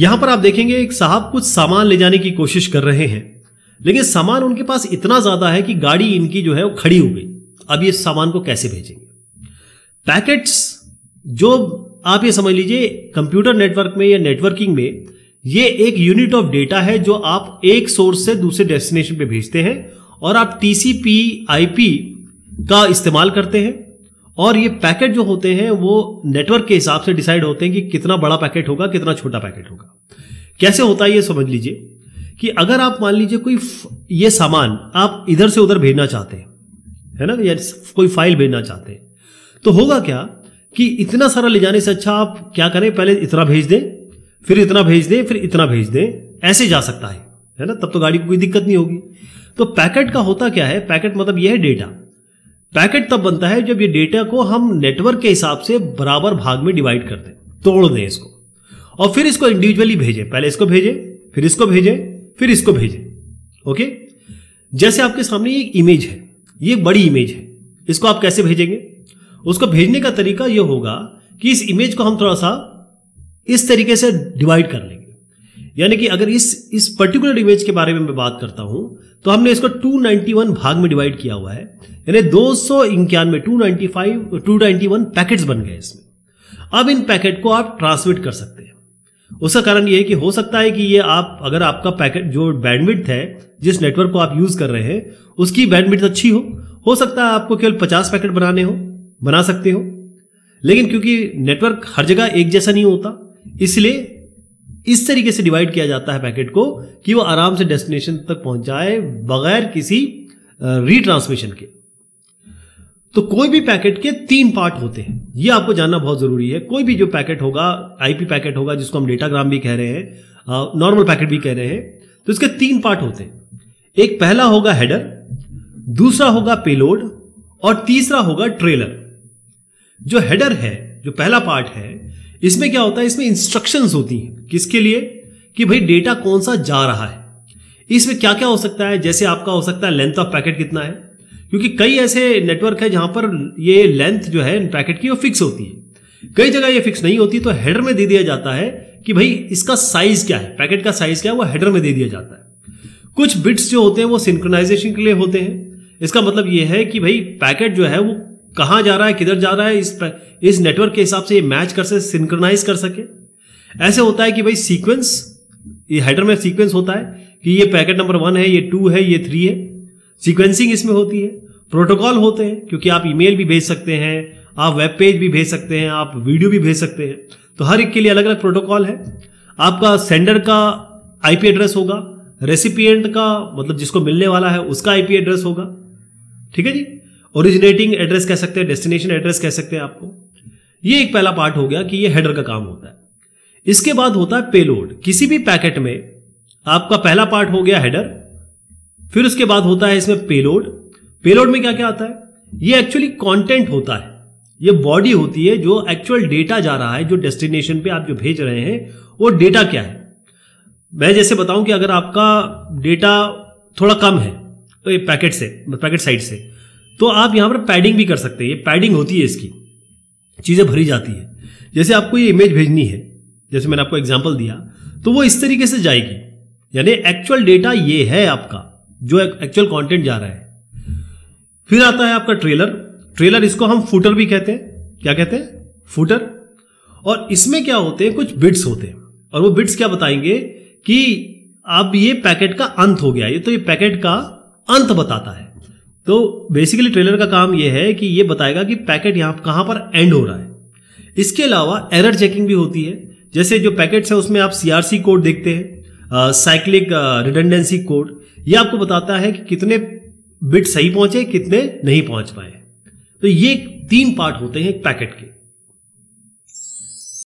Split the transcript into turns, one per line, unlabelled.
यहां पर आप देखेंगे एक साहब कुछ सामान ले जाने की कोशिश कर रहे हैं लेकिन सामान उनके पास इतना ज्यादा है कि गाड़ी इनकी जो है वो खड़ी हो गई अब ये सामान को कैसे भेजेंगे पैकेट्स जो आप ये समझ लीजिए कंप्यूटर नेटवर्क में या नेटवर्किंग में ये एक यूनिट ऑफ डेटा है जो आप एक सोर्स से दूसरे डेस्टिनेशन पे भेजते हैं और आप टीसीपी आईपी का इस्तेमाल करते हैं और ये पैकेट जो होते हैं वो नेटवर्क के हिसाब से डिसाइड होते हैं कि कितना बड़ा पैकेट होगा कितना छोटा पैकेट होगा कैसे होता है ये समझ लीजिए कि अगर आप मान लीजिए कोई ये सामान आप इधर से उधर भेजना चाहते हैं है ना या कोई फाइल भेजना चाहते हैं तो होगा क्या कि इतना सारा ले जाने से अच्छा आप क्या करें पहले इतना भेज दें फिर इतना भेज दें फिर इतना भेज दें ऐसे जा सकता है है ना तब तो गाड़ी को कोई दिक्कत नहीं होगी तो पैकेट का होता क्या है पैकेट मतलब यह है डेटा पैकेट तब बनता है जब ये डेटा को हम नेटवर्क के हिसाब से बराबर भाग में डिवाइड कर दें तोड़ दें इसको और फिर इसको इंडिविजुअली भेजें पहले इसको भेजें फिर इसको भेजें फिर इसको भेजें ओके जैसे आपके सामने एक इमेज है ये बड़ी इमेज है इसको आप कैसे भेजेंगे उसको भेजने का तरीका यह होगा कि इस इमेज को हम थोड़ा सा इस तरीके से डिवाइड कर लेंगे यानी कि अगर इस इस पर्टिकुलर इमेज के बारे में मैं बात करता हूं तो हमने इसको 291 भाग में डिवाइड किया हुआ है यानी दो सौ इक्यानवे two ninety five two packets बन गए इसमें अब इन पैकेट को आप ट्रांसमिट कर सकते हैं उसका कारण यह है कि हो सकता है कि ये आप अगर आपका पैकेट जो बैंडविड्थ है जिस नेटवर्क को आप यूज कर रहे हैं उसकी बैंडविड्थ अच्छी हो हो सकता है आपको केवल पचास पैकेट बनाने हो बना सकते हो लेकिन क्योंकि नेटवर्क हर जगह एक जैसा नहीं होता इसलिए इस तरीके से डिवाइड किया जाता है पैकेट को कि वो आराम से डेस्टिनेशन तक पहुंच जाए बगैर किसी रीट्रांसमिशन के तो कोई भी पैकेट के तीन पार्ट होते हैं ये आपको जानना बहुत जरूरी है कोई भी जो पैकेट होगा आईपी पैकेट होगा जिसको हम डेटाग्राम भी कह रहे हैं नॉर्मल पैकेट भी कह रहे हैं तो इसके तीन पार्ट होते हैं एक पहला होगा हेडर दूसरा होगा पेलोड और तीसरा होगा ट्रेलर जो हेडर है जो पहला पार्ट है इसमें क्या होता है इसमें इंस्ट्रक्शंस होती हैं किसके लिए कि भाई डेटा कौन सा जा रहा है इसमें क्या क्या हो सकता है जैसे आपका हो सकता है लेंथ ऑफ पैकेट कितना है क्योंकि कई ऐसे नेटवर्क है जहां पर ये लेंथ जो है पैकेट की वो फिक्स होती है कई जगह ये फिक्स नहीं होती तो हेडर में दे दिया जाता है कि भाई इसका साइज क्या है पैकेट का साइज क्या है वो हेडर में दे दिया जाता है कुछ बिट्स जो होते हैं वो सिंक्रोनाइजेशन के लिए होते हैं इसका मतलब ये है कि भाई पैकेट जो है वो कहाँ जा रहा है किधर जा रहा है इस इस नेटवर्क के हिसाब से ये मैच कर सके सिंक्रनाइज कर सके ऐसे होता है कि भाई सीक्वेंस ये हेडर में सीक्वेंस होता है कि ये पैकेट नंबर वन है ये टू है ये थ्री है सीक्वेंसिंग इसमें होती है प्रोटोकॉल होते हैं क्योंकि आप ईमेल भी भेज सकते हैं आप वेब पेज भी भेज सकते हैं आप वीडियो भी भेज सकते हैं तो हर एक के लिए अलग अलग प्रोटोकॉल है आपका सेंडर का आईपी एड्रेस होगा रेसिपिएंट का मतलब जिसको मिलने वाला है उसका आईपी एड्रेस होगा ठीक है जी ओरिजिनेटिंग एड्रेस कह सकते हैं डेस्टिनेशन एड्रेस कह सकते हैं आपको ये एक पहला पार्ट हो गया कि ये हेडर का काम होता है इसके बाद होता है पेलोड किसी भी पैकेट में आपका पहला पार्ट हो गया हेडर फिर उसके बाद होता है इसमें पेलोड पेलोड में क्या क्या आता है ये एक्चुअली कंटेंट होता है ये बॉडी होती है जो एक्चुअल डेटा जा रहा है जो डेस्टिनेशन पे आप जो भेज रहे हैं वो डेटा क्या है मैं जैसे बताऊं कि अगर आपका डेटा थोड़ा कम है तो ये पैकेट से पैकेट साइड से तो आप यहां पर पैडिंग भी कर सकते हैं ये पैडिंग होती है इसकी चीज़ें भरी जाती है जैसे आपको ये इमेज भेजनी है जैसे मैंने आपको एग्जाम्पल दिया तो वो इस तरीके से जाएगी यानी एक्चुअल डेटा ये है आपका जो एक्चुअल कंटेंट जा रहा है फिर आता है आपका ट्रेलर ट्रेलर इसको हम फूटर भी कहते हैं क्या कहते हैं फूटर और इसमें क्या होते हैं कुछ बिट्स होते हैं और वो बिट्स क्या बताएंगे कि अब ये पैकेट का अंत हो गया ये तो ये पैकेट का अंत बताता है तो बेसिकली ट्रेलर का काम यह है कि यह बताएगा कि पैकेट यहां कहां पर एंड हो रहा है इसके अलावा एरर चेकिंग भी होती है जैसे जो पैकेट्स है उसमें आप सीआरसी कोड देखते हैं साइक्लिक रिटेंडेंसी कोड यह आपको बताता है कि कितने बिट सही पहुंचे कितने नहीं पहुंच पाए तो ये तीन पार्ट होते हैं एक पैकेट के